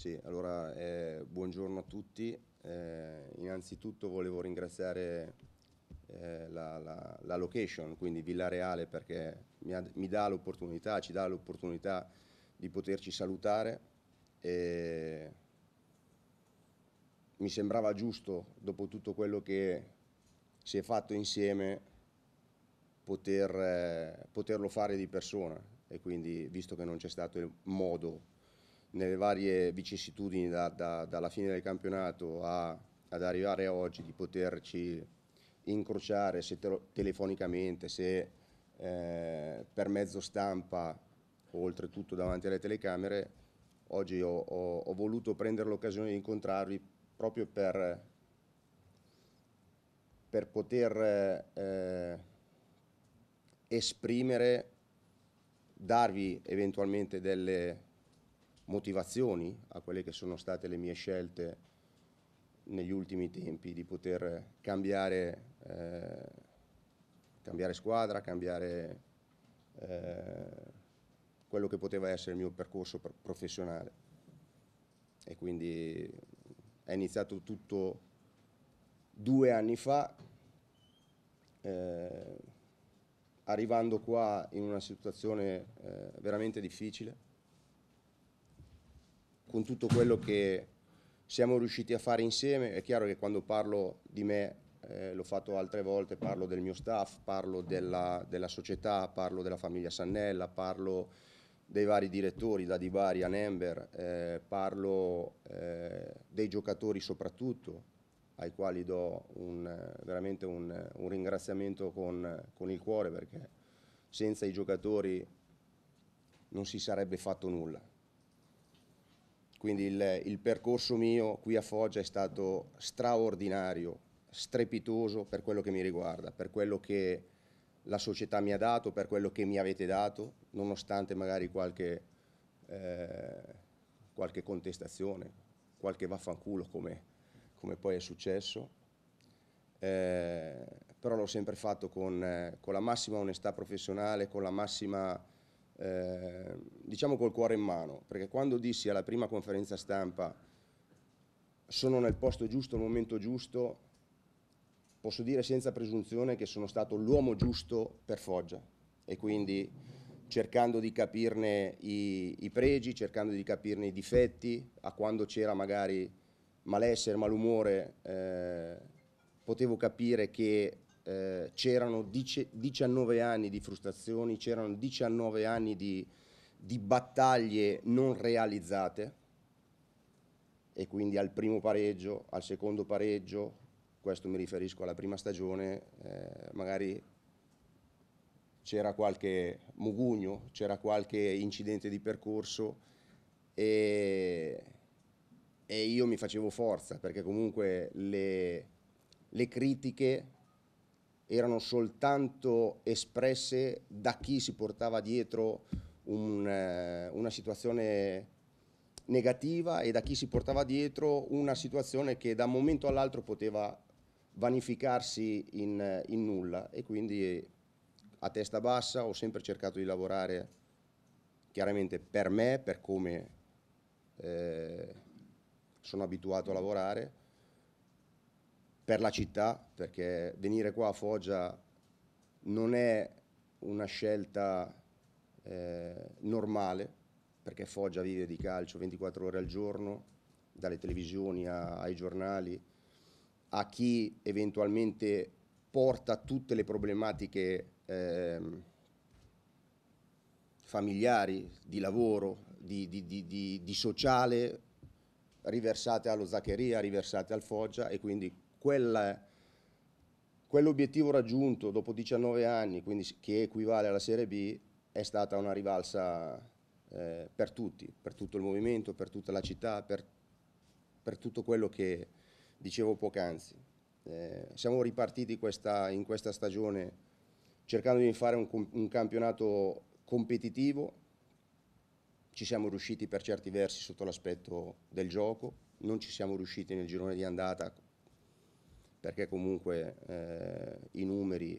Sì, allora eh, buongiorno a tutti. Eh, innanzitutto volevo ringraziare eh, la, la, la, location, quindi Villareale, perché mi, ha, mi dà l'opportunità, ci dà l'opportunità di poterci salutare. E mi sembrava giusto, dopo tutto quello che si è fatto insieme, poter, eh, poterlo fare di persona. E quindi, visto che non c'è stato il modo nelle varie vicissitudini da, da, dalla fine del campionato a, ad arrivare a oggi, di poterci incrociare se te telefonicamente, se eh, per mezzo stampa, o oltretutto davanti alle telecamere, oggi ho, ho, ho voluto prendere l'occasione di incontrarvi proprio per, per poter eh, esprimere, darvi eventualmente delle motivazioni a quelle che sono state le mie scelte negli ultimi tempi di poter cambiare, eh, cambiare squadra, cambiare eh, quello che poteva essere il mio percorso professionale. E quindi è iniziato tutto due anni fa, eh, arrivando qua in una situazione eh, veramente difficile con tutto quello che siamo riusciti a fare insieme. È chiaro che quando parlo di me, eh, l'ho fatto altre volte, parlo del mio staff, parlo della, della, società, parlo della famiglia Sannella, parlo dei vari direttori, da Di Bari a Nember, eh, parlo eh, dei giocatori soprattutto, ai quali do un, veramente un, un ringraziamento con, con il cuore perché senza i giocatori non si sarebbe fatto nulla quindi il, il percorso mio qui a Foggia è stato straordinario, strepitoso per quello che mi riguarda, per quello che la società mi ha dato, per quello che mi avete dato, nonostante magari qualche, eh, qualche contestazione, qualche vaffanculo come, come poi è successo. Eh, però l'ho sempre fatto con, eh, con, la massima onestà professionale, con la massima eh, diciamo col cuore in mano, perché quando dissi alla prima conferenza stampa sono nel posto giusto, al momento giusto, posso dire senza presunzione che sono stato l'uomo giusto per Foggia e quindi cercando di capirne i, i pregi, cercando di capirne i difetti, a quando c'era magari malessere, malumore, eh, potevo capire che eh, c'erano 19 anni di frustrazioni, c'erano 19 anni di, di battaglie non realizzate e quindi al primo pareggio, al secondo pareggio, questo mi riferisco alla prima stagione, eh, magari c'era qualche mugugno, c'era qualche incidente di percorso e, e, io mi facevo forza perché comunque le, le critiche erano soltanto espresse da chi si portava dietro un, eh, una situazione negativa e da chi si portava dietro una situazione che da un momento all'altro poteva vanificarsi in, in nulla e quindi a testa bassa ho sempre cercato di lavorare chiaramente per me, per come eh, sono abituato a lavorare per la città, perché venire qua a Foggia non è una scelta eh, normale, perché Foggia vive di calcio 24 ore al giorno, dalle televisioni a, ai giornali, a chi eventualmente porta tutte le problematiche eh, familiari, di lavoro, di, di, di, di, sociale, riversate allo Zaccheria, riversate al Foggia e quindi quella, quell'obiettivo raggiunto dopo 19 anni, quindi che equivale alla Serie B, è stata una rivalsa eh, per tutti, per tutto il movimento, per tutta la città, per, per tutto quello che dicevo poc'anzi. Eh, siamo ripartiti questa, in questa stagione cercando di fare un, un campionato competitivo, ci siamo riusciti per certi versi sotto l'aspetto del gioco, non ci siamo riusciti nel girone di andata perché comunque eh, i numeri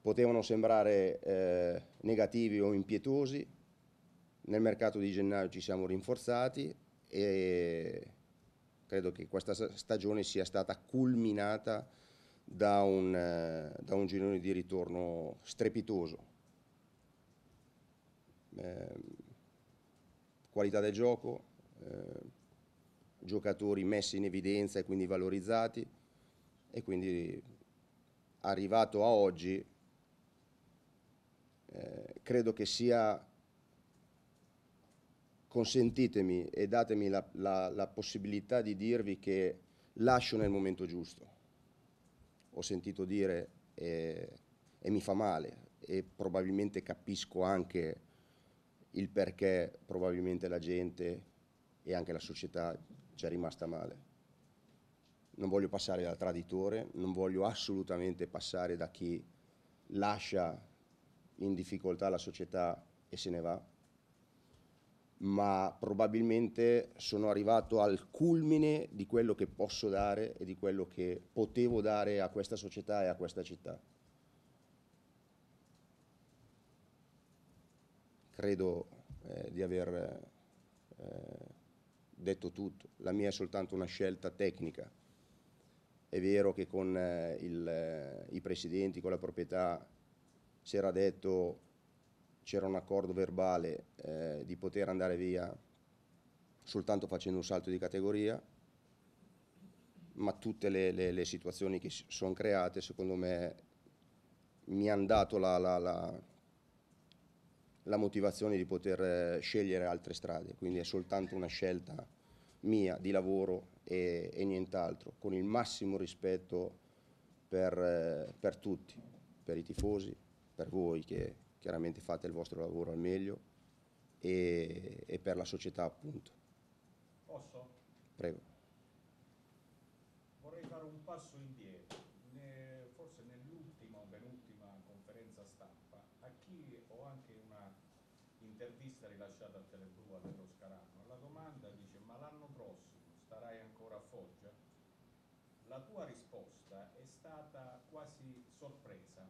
potevano sembrare eh, negativi o impietosi, nel mercato di gennaio ci siamo rinforzati e credo che questa stagione sia stata culminata da un, eh, da un girone di ritorno strepitoso. Eh, qualità del gioco, eh, giocatori messi in evidenza e quindi valorizzati, e quindi arrivato a oggi eh, credo che sia consentitemi e datemi la, la, la, possibilità di dirvi che lascio nel momento giusto. Ho sentito dire e, e mi fa male e probabilmente capisco anche il perché probabilmente la gente e anche la società ci è rimasta male non voglio passare da traditore, non voglio assolutamente passare da chi lascia in difficoltà la società e se ne va, ma probabilmente sono arrivato al culmine di quello che posso dare e di quello che potevo dare a questa società e a questa città. Credo eh, di aver eh, detto tutto, la mia è soltanto una scelta tecnica. È vero che con eh, il, eh, i presidenti, con la proprietà, si era detto c'era un accordo verbale eh, di poter andare via soltanto facendo un salto di categoria, ma tutte le, le, le situazioni che si sono create secondo me mi hanno dato la, la, la, la motivazione di poter eh, scegliere altre strade, quindi è soltanto una scelta mia di lavoro e, e nient'altro, con il massimo rispetto per, eh, per, tutti, per i tifosi, per voi che chiaramente fate il vostro lavoro al meglio e, e per la società appunto. Posso? Prego. Vorrei fare un passo indietro, ne, forse nell'ultima o penultima conferenza stampa, a chi ho anche una intervista rilasciata a Teleblu a Dello la tua risposta è stata quasi sorpresa,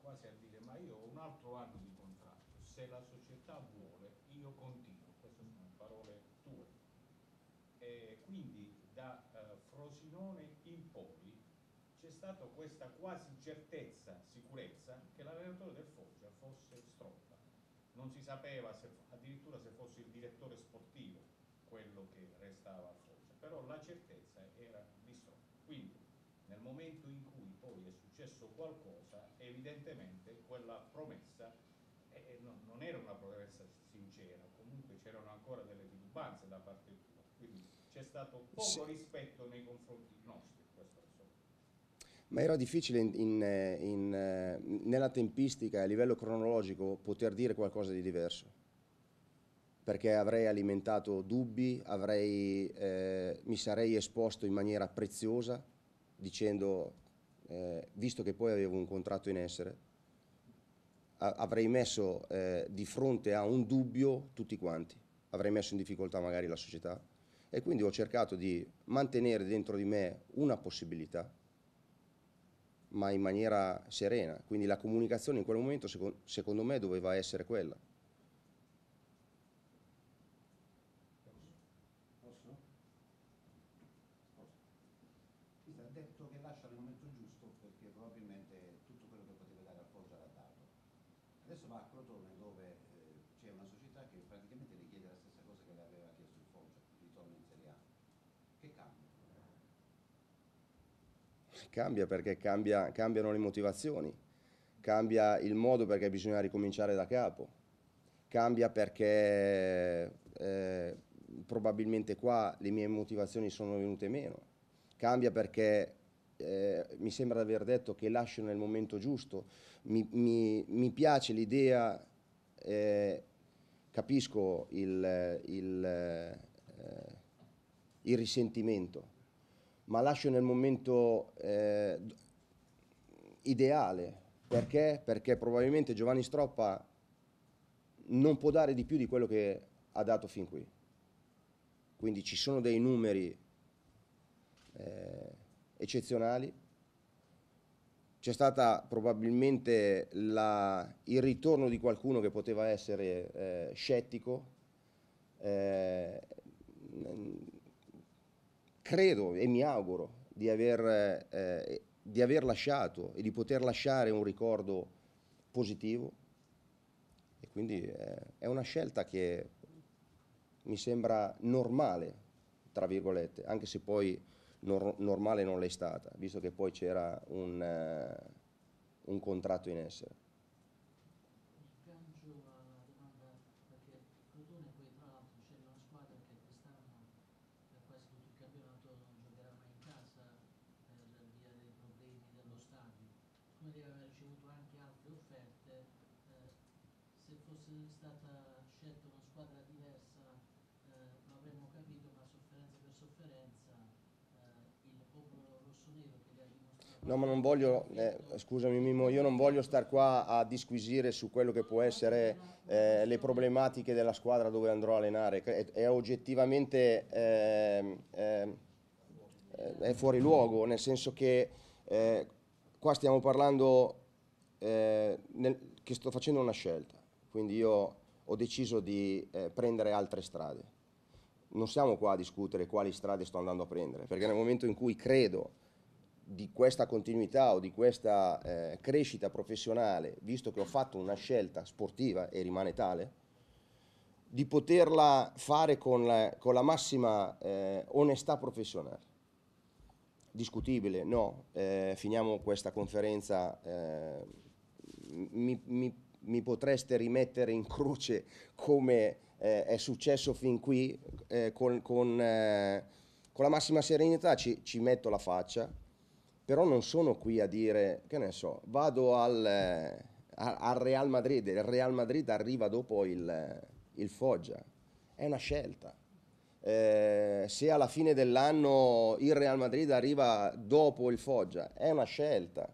quasi a dire ma io ho un altro anno di contratto, se la società vuole io continuo, queste sono parole tue. E quindi da eh, Frosinone in poi c'è stata questa quasi certezza, sicurezza, che l'allenatore del Foggia fosse Stroppa. Non si sapeva se, addirittura se fosse il direttore sportivo quello che restava a Foggia, però la certezza era nel momento in cui poi è successo qualcosa evidentemente quella promessa eh, eh non, non, era una promessa sincera comunque c'erano ancora delle titubanze da parte tua quindi c'è stato poco sì. rispetto nei confronti nostri ma era difficile in, in, eh, in, eh, nella tempistica a livello cronologico poter dire qualcosa di diverso, perché avrei alimentato dubbi, avrei, eh, mi sarei esposto in maniera preziosa dicendo, eh, visto che poi avevo un contratto in essere, avrei messo eh, di fronte a un dubbio tutti quanti, avrei messo in difficoltà magari la società e quindi ho cercato di mantenere dentro di me una possibilità, ma in maniera serena, quindi la comunicazione in quel momento secondo, secondo me doveva essere quella. Cambia perché cambia, cambiano le motivazioni, cambia il modo perché bisogna ricominciare da capo, cambia perché eh, probabilmente qua le mie motivazioni sono venute meno, cambia perché eh, mi sembra di aver detto che lascio nel momento giusto, mi, mi, mi piace l'idea, eh, capisco il, il, eh, il risentimento, ma lascio nel momento eh, ideale. Perché? Perché probabilmente Giovanni Stroppa non può dare di più di quello che ha dato fin qui. Quindi ci sono dei numeri eh, eccezionali. C'è stato probabilmente la, il ritorno di qualcuno che poteva essere eh, scettico, eh, credo e mi auguro di aver, eh, di aver lasciato e di poter lasciare un ricordo positivo e quindi eh, è una scelta che mi sembra normale, tra virgolette, anche se poi nor normale non l'è stata, visto che poi c'era un, eh, un contratto in essere. come deve aver ricevuto anche altre offerte, eh, se fosse stata scelta una squadra diversa eh, lo avremmo capito, ma sofferenza per sofferenza eh, il popolo rossonero che le ha dimostrato... No, ma non voglio, eh, scusami Mimo, io non voglio star qua a disquisire su quello che può essere eh, le problematiche della squadra dove andrò a allenare, è, è oggettivamente... Ehm, ehm, eh, è fuori luogo, nel senso che eh, qua stiamo parlando eh, nel, che sto facendo una scelta, quindi io ho deciso di eh, prendere altre strade. Non siamo qua a discutere quali strade sto andando a prendere, perché nel momento in cui credo di questa continuità o di questa eh, crescita professionale, visto che ho fatto una scelta sportiva e rimane tale, di poterla fare con la, con la massima eh, onestà professionale discutibile, no, eh, finiamo questa conferenza, eh, mi, mi, mi, potreste rimettere in croce come eh, è successo fin qui eh, con, con, eh, con, la massima serenità, ci, ci, metto la faccia, però non sono qui a dire, che ne so, vado al, eh, al Real Madrid, il Real Madrid arriva dopo il, il Foggia, è una scelta eh, se alla fine dell'anno il Real Madrid arriva dopo il Foggia, è una scelta.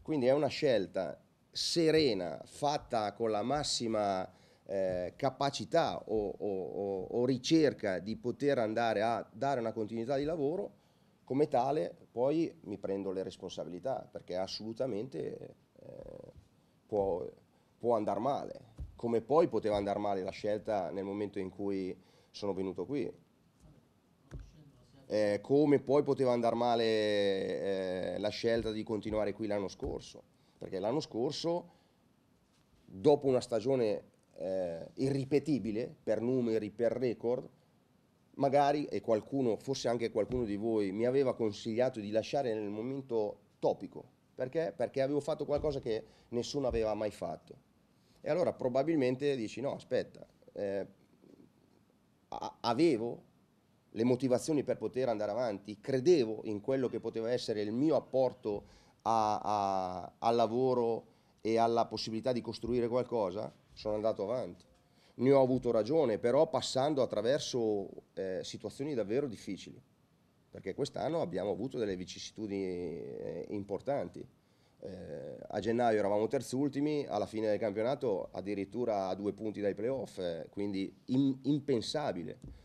Quindi è una scelta serena, fatta con la massima eh, capacità o, o, o, ricerca di poter andare a dare una continuità di lavoro, come tale poi mi prendo le responsabilità, perché assolutamente eh, può, può andare male, come poi poteva andare male la scelta nel momento in cui sono venuto qui eh, come poi poteva andare male eh, la scelta di continuare qui l'anno scorso, perché l'anno scorso, dopo una stagione eh, irripetibile per numeri, per record, magari, e qualcuno, forse anche qualcuno di voi, mi aveva consigliato di lasciare nel momento topico, perché? Perché avevo fatto qualcosa che nessuno aveva mai fatto. E allora probabilmente dici no, aspetta, eh, avevo le motivazioni per poter andare avanti, credevo in quello che poteva essere il mio apporto a, a, al lavoro e alla possibilità di costruire qualcosa, sono andato avanti. Ne ho avuto ragione, però passando attraverso eh, situazioni davvero difficili, perché quest'anno abbiamo avuto delle vicissitudini eh, importanti. Eh, a gennaio eravamo terzultimi, alla fine del campionato addirittura a due punti dai playoff, eh, quindi in, impensabile.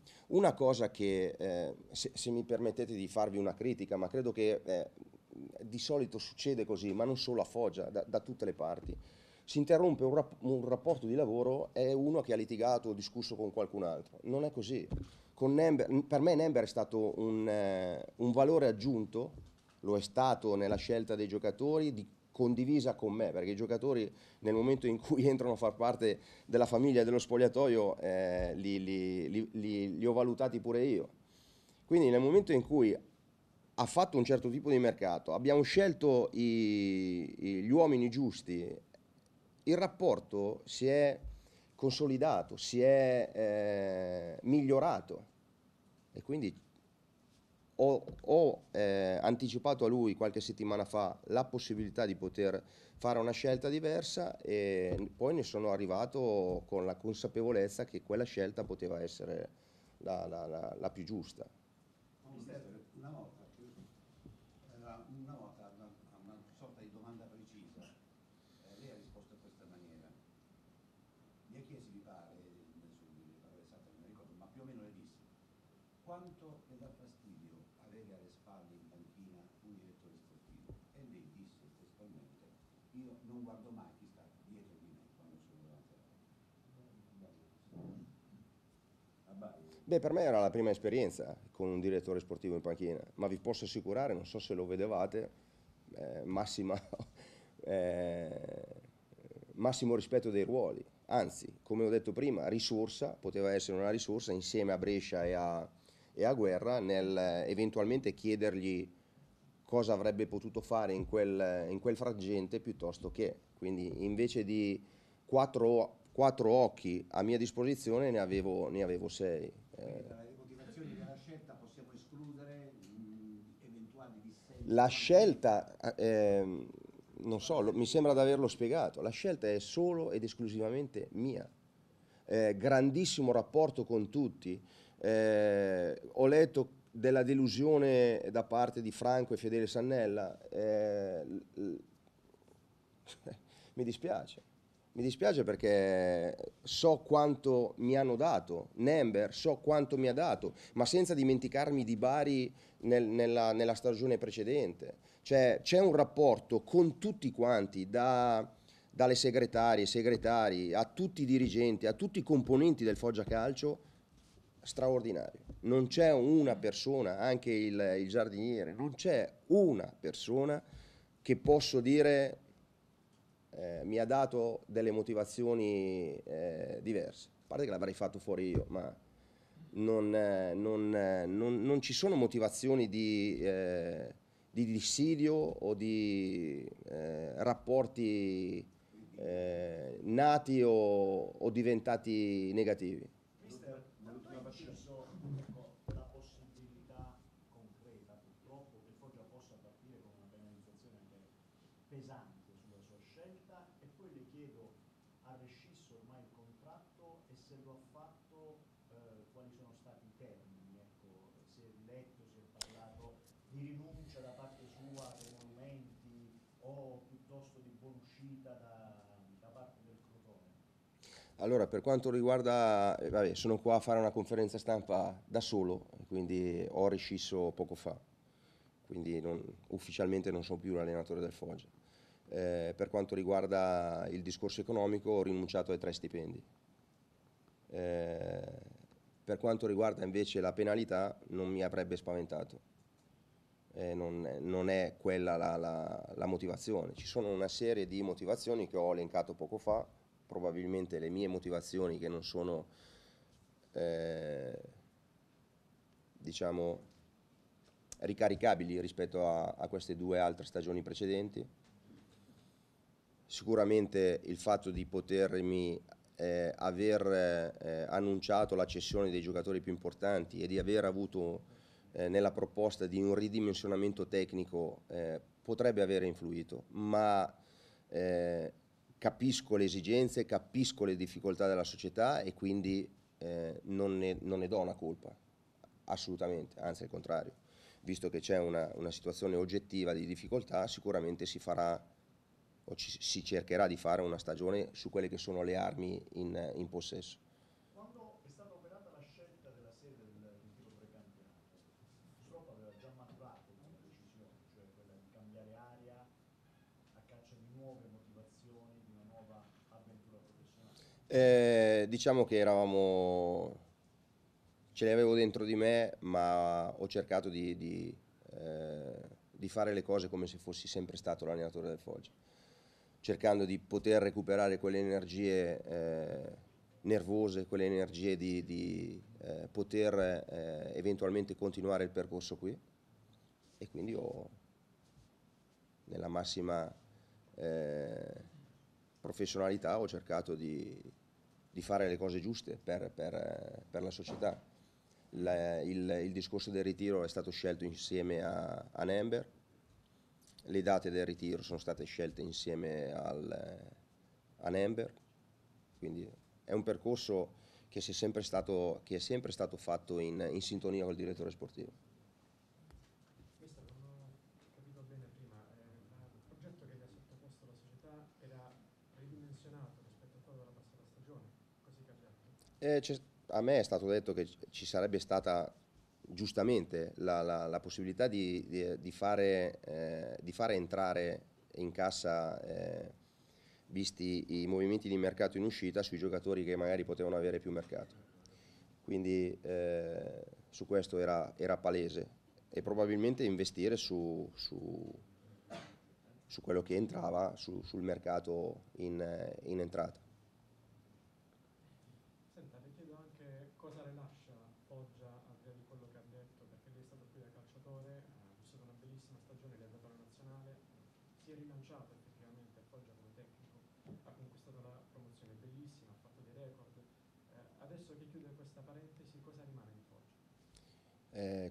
Una cosa che, eh, se, se, mi permettete di farvi una critica, ma credo che eh, di solito succede così, ma non solo a Foggia, da, da tutte le parti, si interrompe un, rap un, rapporto di lavoro è uno che ha litigato o discusso con qualcun altro. Non è così. Nember, per me Nember è stato un, eh, un valore aggiunto, lo è stato nella scelta dei giocatori, di condivisa con me, perché i giocatori nel momento in cui entrano a far parte della famiglia, dello spogliatoio, eh, li, li, li, li ho valutati pure io. Quindi nel momento in cui ha fatto un certo tipo di mercato, abbiamo scelto i, i, gli uomini giusti, il rapporto si è consolidato, si è eh, migliorato e quindi ho, ho eh, anticipato a lui qualche settimana fa la possibilità di poter fare una scelta diversa e poi ne sono arrivato con la consapevolezza che quella scelta poteva essere la, la, la, la più giusta. Beh, per me era la prima esperienza con un direttore sportivo in panchina, ma vi posso assicurare, non so se lo vedevate, eh, massima, eh, massimo rispetto dei ruoli. Anzi, come ho detto prima, risorsa, poteva essere una risorsa insieme a Brescia e a, e a Guerra nel eh, eventualmente chiedergli cosa avrebbe potuto fare in quel, in quel frangente piuttosto che. Quindi invece di quattro, quattro occhi a mia disposizione ne avevo, ne avevo sei eh, tra le motivazioni della scelta possiamo escludere eventuali dissenti? La scelta, eh, ehm, non so, lo, mi sembra di averlo spiegato, la scelta è solo ed esclusivamente mia. Eh, grandissimo rapporto con tutti. Eh, ho letto della delusione da parte di Franco e Fedele Sannella. Eh, mi dispiace. Mi dispiace perché so quanto mi hanno dato, Nember so quanto mi ha dato, ma senza dimenticarmi di Bari nel, nella, nella, stagione precedente. Cioè c'è un rapporto con tutti quanti, da, dalle segretarie, segretari, a tutti i dirigenti, a tutti i componenti del Foggia Calcio, straordinario. Non c'è una persona, anche il, il giardiniere, non c'è una persona che posso dire eh, mi ha dato delle motivazioni eh, diverse. A parte che l'avrei fatto fuori io, ma non, eh, non, eh, non, non ci sono motivazioni di, eh, di dissidio o di eh, rapporti nati o, o diventati negativi. Allora, per quanto riguarda, eh, vabbè, sono qua a fare una conferenza stampa da solo, quindi ho rescisso poco fa, quindi non, ufficialmente non sono più l'allenatore del Foggia. Eh, per quanto riguarda il discorso economico, ho rinunciato ai tre stipendi. Eh, per quanto riguarda invece la penalità, non mi avrebbe spaventato. Eh, non, non, è quella la, la, la motivazione. Ci sono una serie di motivazioni che ho elencato poco fa, probabilmente le mie motivazioni che non sono, eh, diciamo, ricaricabili rispetto a, a queste due altre stagioni precedenti. Sicuramente il fatto di potermi eh, aver eh, annunciato la cessione dei giocatori più importanti e di aver avuto eh, nella proposta di un ridimensionamento tecnico eh, potrebbe avere influito, ma eh, capisco le esigenze, capisco le difficoltà della società e quindi eh, non, ne, non, ne, do una colpa, assolutamente, anzi al contrario, visto che c'è una, una, situazione oggettiva di difficoltà, sicuramente si farà o ci, si cercherà di fare una stagione su quelle che sono le armi in, in possesso. Eh, diciamo che eravamo, ce le avevo dentro di me, ma ho cercato di, di, eh, di fare le cose come se fossi sempre stato l'allenatore del Foggia, cercando di poter recuperare quelle energie eh, nervose, quelle energie di, di eh, poter eh, eventualmente continuare il percorso qui e quindi ho nella massima eh, professionalità ho cercato di, di fare le cose giuste per, per, per la società. La, il, il, discorso del ritiro è stato scelto insieme a, a Nember, le date del ritiro sono state scelte insieme al, a Nember, quindi è un percorso che, è sempre stato, che è sempre stato fatto in, in sintonia col direttore sportivo. Eh, a me è stato detto che ci sarebbe stata giustamente la, la, la possibilità di, di, di, fare, eh, di, fare, entrare in cassa, eh, visti i movimenti di mercato in uscita, sui giocatori che magari potevano avere più mercato. Quindi eh, su questo era, era, palese e probabilmente investire su, su, su quello che entrava, su, sul mercato in, in entrata.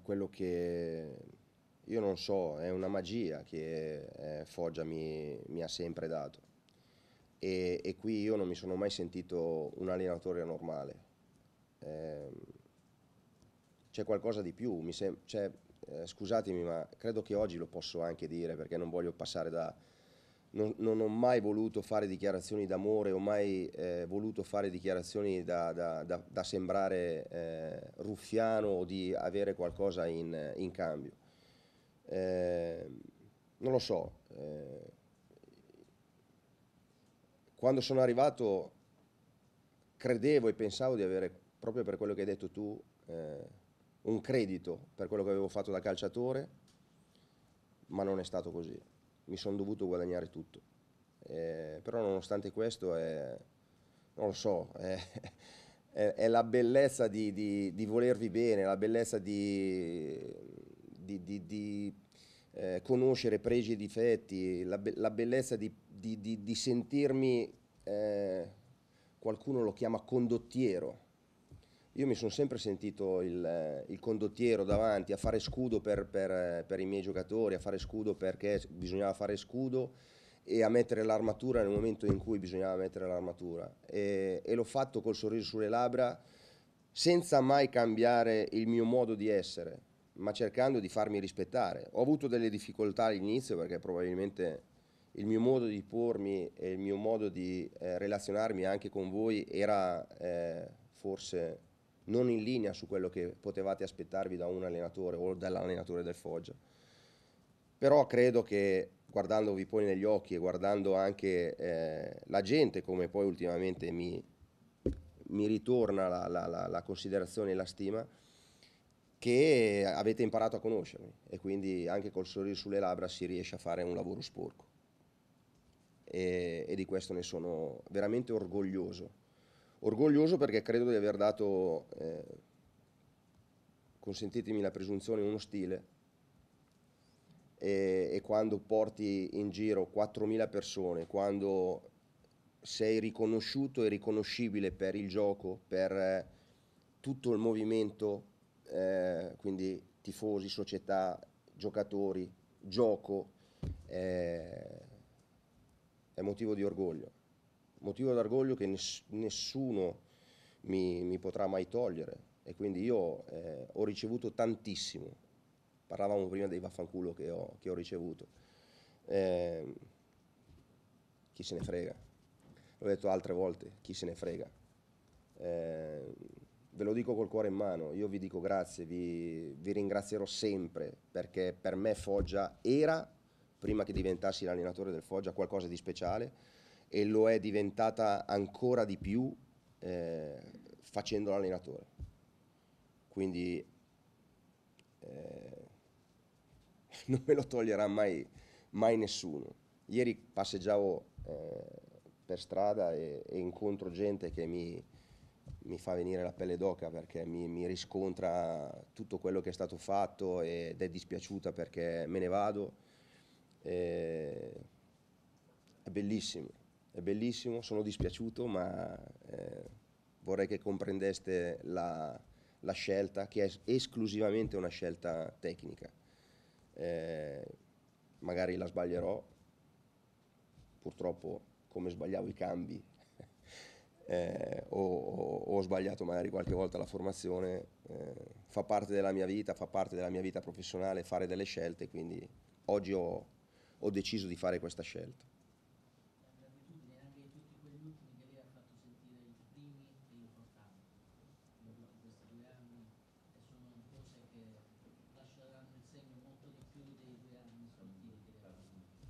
quello che io non so, è una magia che eh, Foggia mi, mi, ha sempre dato. E, e, qui io non mi sono mai sentito un allenatore normale. Eh, c'è qualcosa di più, mi sem- cioè, eh, scusatemi, ma credo che oggi lo posso anche dire perché non voglio passare da non, non, ho mai voluto fare dichiarazioni d'amore, ho mai eh, voluto fare dichiarazioni da, da, da, da sembrare eh, ruffiano o di avere qualcosa in, in cambio. Eh, non lo so. Eh, quando sono arrivato credevo e pensavo di avere, proprio per quello che hai detto tu, eh, un credito per quello che avevo fatto da calciatore, ma non è stato così mi sono dovuto guadagnare tutto. Eh, però nonostante questo, è, eh, non lo so, è, eh, è, è la bellezza di, di, di, volervi bene, la bellezza di, di eh, conoscere pregi e difetti, la, be la bellezza di, sentirmi, eh, qualcuno lo chiama condottiero, io mi sono sempre sentito il, eh, il condottiero davanti a fare scudo per, per, eh, per, i miei giocatori, a fare scudo perché bisognava fare scudo e a mettere l'armatura nel momento in cui bisognava mettere l'armatura. E, e l'ho fatto col sorriso sulle labbra senza mai cambiare il mio modo di essere, ma cercando di farmi rispettare. Ho avuto delle difficoltà all'inizio perché probabilmente il mio modo di pormi e il mio modo di eh, relazionarmi anche con voi era eh, forse non in linea su quello che potevate aspettarvi da un allenatore o dall'allenatore del Foggia. Però credo che guardandovi poi negli occhi e guardando anche eh, la gente, come poi ultimamente mi, mi ritorna la, la, la, la considerazione e la stima, che avete imparato a conoscermi e quindi anche col sorriso sulle labbra si riesce a fare un lavoro sporco. E, e, di questo ne sono veramente orgoglioso. Orgoglioso perché credo di aver dato, eh, consentitemi la presunzione, uno stile. E, e quando porti in giro 4.000 persone, quando sei riconosciuto e riconoscibile per il gioco, per eh, tutto il movimento, eh, quindi tifosi, società, giocatori, gioco, eh, è motivo di orgoglio motivo d'orgoglio che ness nessuno mi, mi, potrà mai togliere e quindi io eh, ho ricevuto tantissimo, parlavamo prima dei vaffanculo che ho, che ho ricevuto, eh, chi se ne frega, l'ho detto altre volte, chi se ne frega. Eh, ve lo dico col cuore in mano, io vi dico grazie, vi, vi ringrazierò sempre perché per me Foggia era, prima che diventassi l'allenatore del Foggia, qualcosa di speciale e lo è diventata ancora di più eh, facendo l'allenatore. Quindi eh, non me lo toglierà mai, mai nessuno. Ieri passeggiavo eh, per strada e, e, incontro gente che mi, mi, fa venire la pelle d'oca perché mi, mi, riscontra tutto quello che è stato fatto ed è dispiaciuta perché me ne vado. Eh, è bellissimo è bellissimo, sono dispiaciuto, ma eh, vorrei che comprendeste la, la, scelta, che è esclusivamente una scelta tecnica. Eh, magari la sbaglierò, purtroppo come sbagliavo i cambi eh, o, o, ho sbagliato magari qualche volta la formazione, eh, fa parte della mia vita, fa parte della mia vita professionale fare delle scelte, quindi oggi ho, ho deciso di fare questa scelta.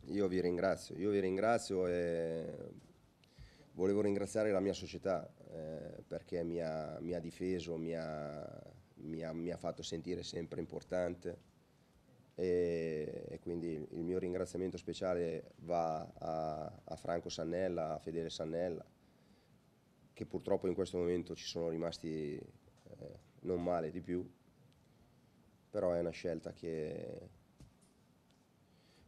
Io vi ringrazio, io vi ringrazio e volevo ringraziare la mia società eh, perché mi ha, mi ha difeso, mi ha, mi, ha, mi ha, fatto sentire sempre importante e, e, quindi il mio ringraziamento speciale va a, a Franco Sannella, a Fedele Sannella che purtroppo in questo momento ci sono rimasti eh, non male di più, però è una scelta che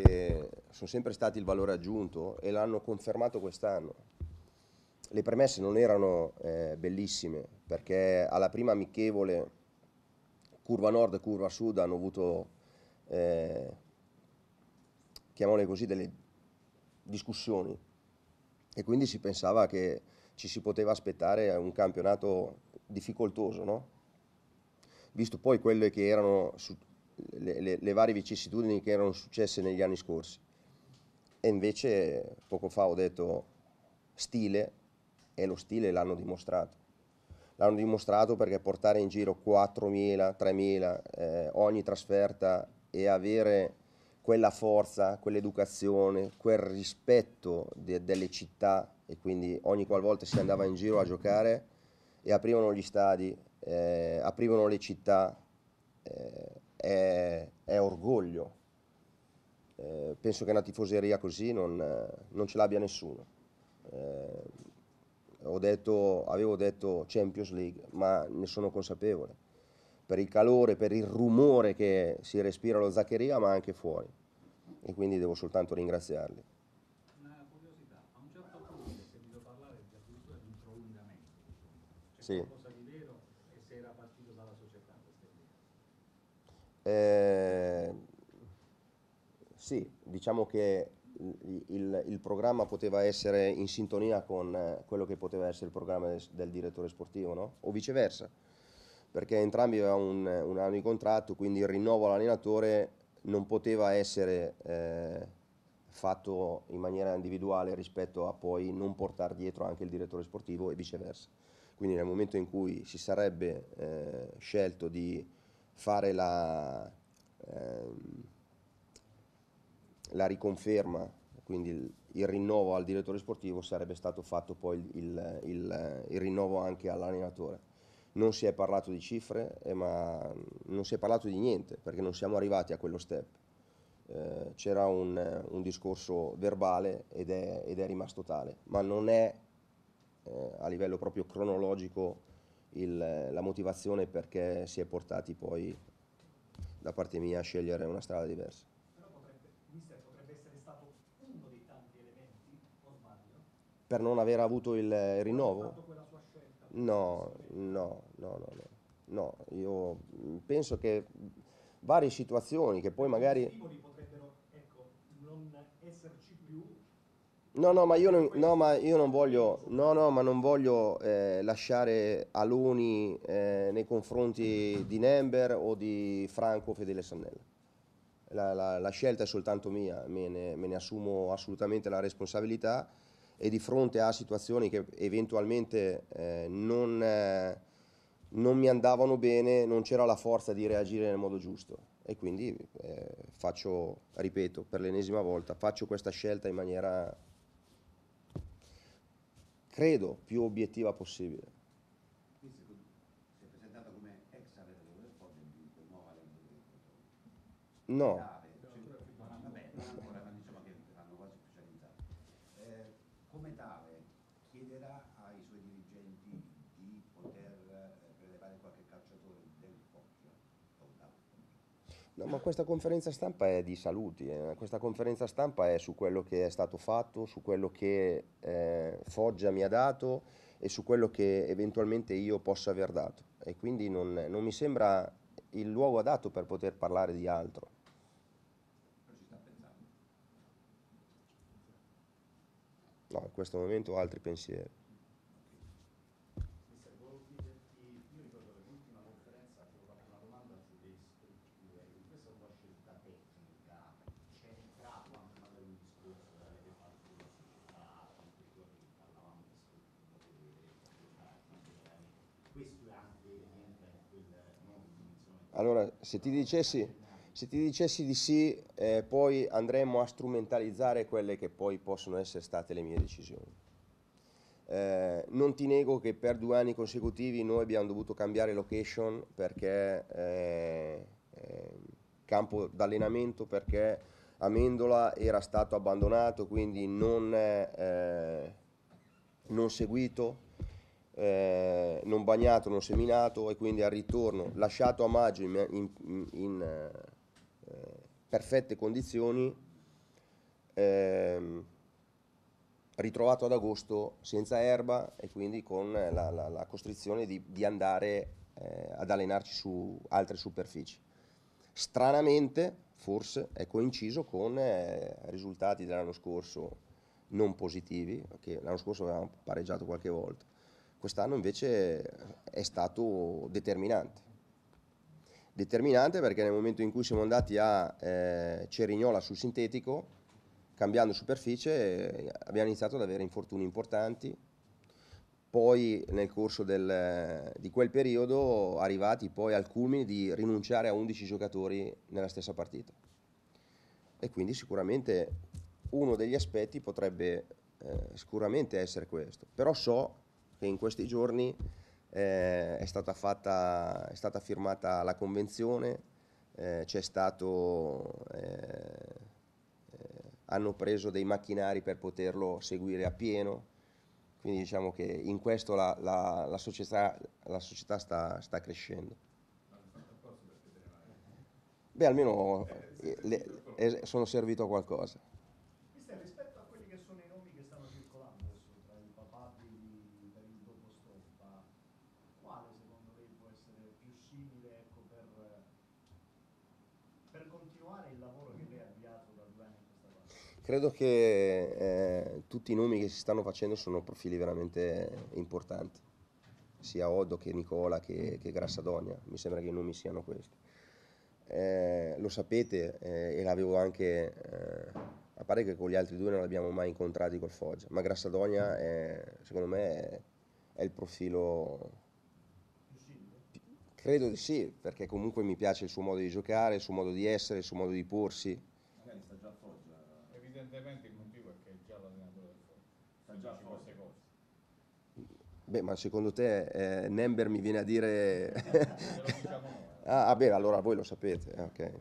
che sono sempre stati il valore aggiunto e l'hanno confermato quest'anno. Le premesse non erano eh, bellissime perché alla prima amichevole curva nord e curva sud hanno avuto, eh, chiamiamole così, delle discussioni e quindi si pensava che ci si poteva aspettare un campionato difficoltoso, no? visto poi quelle che erano le, le, le varie vicissitudini che erano successe negli anni scorsi. E invece poco fa ho detto stile e lo stile l'hanno dimostrato. L'hanno dimostrato perché portare in giro 4.000, 3.000 eh, ogni trasferta e avere quella forza, quell'educazione, quel rispetto de- delle città e quindi ogni qualvolta si andava in giro a giocare e aprivano gli stadi, eh, aprivano le città, eh, è, è orgoglio. Eh, penso che una tifoseria così non, non ce l'abbia nessuno. Eh, detto, avevo detto Champions League, ma ne sono consapevole. Per il calore, per il rumore che si respira allo Zaccheria, ma anche fuori. E quindi devo soltanto ringraziarli. Una curiosità, a un certo punto ho sentito parlare di un prolungamento. Cioè sì. Ehm, sì, diciamo che il, il, programma poteva essere in sintonia con eh, quello che poteva essere il programma del, del direttore sportivo, no? o viceversa, perché entrambi avevano un, un, anno di contratto, quindi il rinnovo all'allenatore non poteva essere eh, fatto in maniera individuale rispetto a poi non portare dietro anche il direttore sportivo e viceversa. Quindi nel momento in cui si sarebbe eh, scelto di fare la, ehm, la riconferma, quindi il, il, rinnovo al direttore sportivo sarebbe stato fatto poi il, il, il rinnovo anche all'allenatore. Non si è parlato di cifre, eh, ma non si è parlato di niente perché non siamo arrivati a quello step. Eh, c'era un, un, discorso verbale ed è, ed è, rimasto tale, ma non è eh, a livello proprio cronologico il, la motivazione perché si è portati poi da parte mia a scegliere una strada diversa. Però potrebbe, mister, potrebbe essere stato uno dei tanti elementi, o sbaglio? Per non aver avuto il rinnovo? No, no, no, no, no. no. Io penso che varie situazioni che poi magari... No, no, ma io non, no, ma io non voglio, no, no, ma non voglio eh, lasciare aloni eh, nei confronti di Nember o di Franco Fedele Sannella. La, la, la, scelta è soltanto mia, me ne, me ne, assumo assolutamente la responsabilità e di fronte a situazioni che eventualmente eh, non, eh, non, mi andavano bene, non c'era la forza di reagire nel modo giusto e quindi eh, faccio, ripeto, per l'ennesima volta, faccio questa scelta in maniera credo, più obiettiva possibile. No. No, ma questa conferenza stampa è di saluti, eh. questa conferenza stampa è su quello che è stato fatto, su quello che eh, Foggia mi ha dato e su quello che eventualmente io possa aver dato. E quindi non, non mi sembra il luogo adatto per poter parlare di altro. No, in questo momento ho altri pensieri. Allora, se ti dicessi, se ti dicessi di sì, eh, poi andremmo a strumentalizzare quelle che poi possono essere state le mie decisioni. Eh, non ti nego che per due anni consecutivi noi abbiamo dovuto cambiare location perché eh, eh campo d'allenamento perché Amendola era stato abbandonato, quindi non, eh, non seguito eh, non bagnato, non seminato e quindi al ritorno lasciato a maggio in, in, in, in eh, perfette condizioni, eh, ritrovato ad agosto senza erba e quindi con la, la, la costrizione di, di andare eh, ad allenarci su altre superfici. Stranamente, forse, è coinciso con eh, risultati dell'anno scorso non positivi, perché l'anno scorso avevamo pareggiato qualche volta Quest'anno invece è stato determinante. Determinante perché nel momento in cui siamo andati a eh, Cerignola sul sintetico, cambiando superficie, abbiamo iniziato ad avere infortuni importanti. Poi nel corso del, di quel periodo arrivati poi al culmine di rinunciare a 11 giocatori nella stessa partita. E quindi sicuramente uno degli aspetti potrebbe eh, sicuramente essere questo. Però so che in questi giorni eh, è, stata fatta, è, stata firmata la convenzione, eh, stato, eh, eh, hanno preso dei macchinari per poterlo seguire a pieno, quindi diciamo che in questo la, la, la società, la società sta, sta, crescendo. Beh, almeno eh, le, sono servito a qualcosa. per continuare il lavoro che lei ha avviato da due anni in questa parte? Credo che eh, tutti i nomi che si stanno facendo sono profili veramente importanti, sia Odo che Nicola che, che Grassadonia, mi sembra che i nomi siano questi. Eh, lo sapete eh, e l'avevo anche, eh, a parte che con gli altri due non l'abbiamo mai incontrati col Foggia, ma Grassadonia è, secondo me è, è il profilo Credo di sì, perché comunque mi piace il suo modo di giocare, il suo modo di essere, il suo modo di porsi. Magari sta già a Foggia. Evidentemente il motivo è che è già l'allenatore del Foggia. Sta già a Foggia. Beh, ma secondo te eh, Nember mi viene a dire... Diciamo ah, ah, beh, allora voi lo sapete. Eh, okay.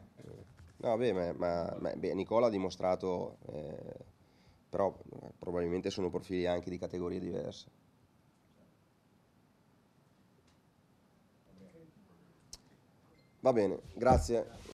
No, vabbè, ma, ma, ma beh, Nicola ha dimostrato, eh, però eh, probabilmente sono profili anche di categorie diverse. Va bene, grazie.